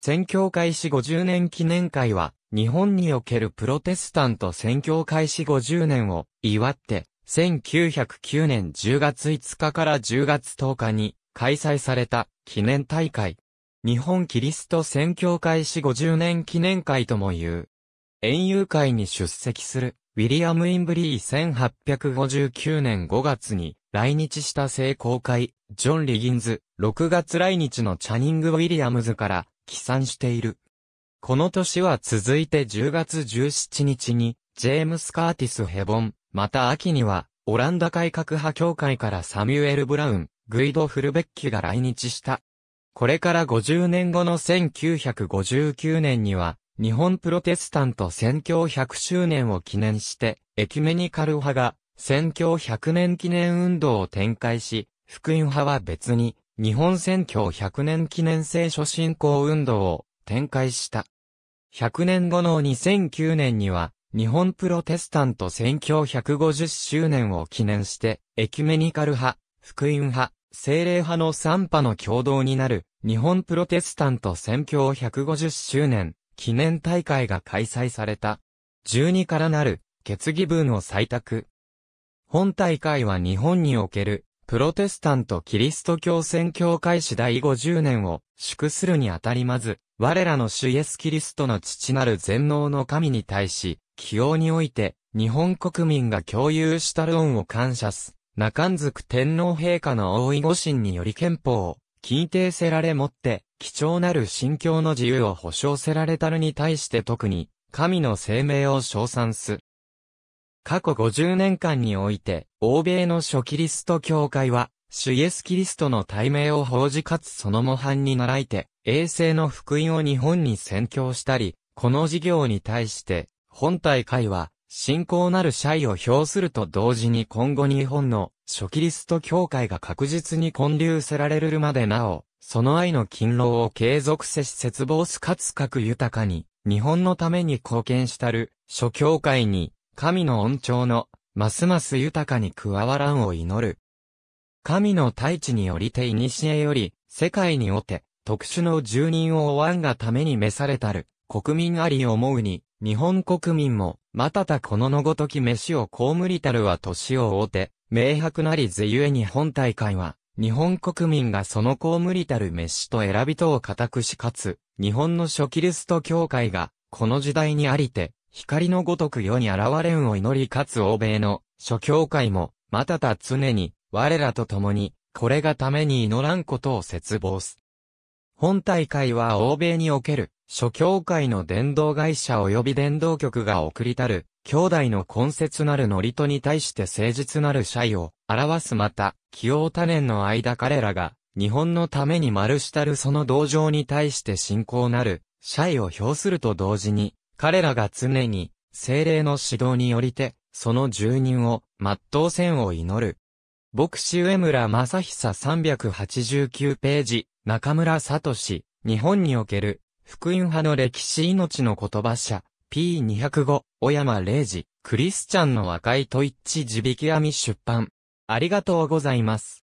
宣教開始50年記念会は、日本におけるプロテスタント宣教開始50年を祝って、1909年10月5日から10月10日に開催された記念大会。日本キリスト宣教開始50年記念会とも言う。園遊会に出席するウィリアム・インブリー1859年5月に来日した聖公会、ジョン・リギンズ、6月来日のチャニング・ウィリアムズから帰参している。この年は続いて10月17日に、ジェームス・カーティス・ヘボン、また秋には、オランダ改革派協会からサミュエル・ブラウン、グイド・フルベッキが来日した。これから50年後の1959年には、日本プロテスタント宣教100周年を記念して、エキュメニカル派が宣教100年記念運動を展開し、福音派は別に日本選挙100年記念聖書信仰運動を展開した。100年後の2009年には、日本プロテスタント選挙150周年を記念して、エキュメニカル派、福音派、精霊派の3派の共同になる、日本プロテスタント選挙150周年記念大会が開催された。12からなる決議文を採択。本大会は日本におけるプロテスタントキリスト教宣教会史第50年を祝するにあたりまず、我らの主イエスキリストの父なる全能の神に対し、起用において、日本国民が共有した論を感謝す。中んずく天皇陛下の大井御神により憲法を、禁定せられもって、貴重なる信教の自由を保障せられたるに対して特に、神の生命を称賛す。過去50年間において、欧米の諸キリスト教会は、主イエスキリストの対名を報じかつその模範に倣いて、衛星の福音を日本に宣教したり、この事業に対して、本大会は、信仰なる謝意を表すると同時に今後日本の諸キリスト教会が確実に建立せられるまでなお、その愛の勤労を継続せし絶望すかつ各豊かに、日本のために貢献したる諸教会に、神の恩寵の、ますます豊かに加わらんを祈る。神の大地によりて古より、世界におて、特殊の住人を追わんがために召されたる、国民あり思うに、日本国民も、またたこののごとき飯をこうむりたるは年を追うて、明白なりずゆえに本大会は、日本国民がそのこうむりたる飯と選びとを固くしかつ、日本の初キリスト教会が、この時代にありて、光のごとく世に現れんを祈りかつ欧米の諸教会も、またた常に、我らと共に、これがために祈らんことを絶望す。本大会は欧米における、諸教会の伝道会社及び伝道局が送りたる、兄弟の根節なる祝詞に対して誠実なる謝意を表すまた、起用多年の間彼らが、日本のために丸したるその同情に対して信仰なる、謝意を表すると同時に、彼らが常に、精霊の指導によりて、その住人を、全うせんを祈る。牧師上村正久389ページ、中村聡、日本における、福音派の歴史命の言葉者、P205、小山零時、クリスチャンの和解と一致地引き網出版。ありがとうございます。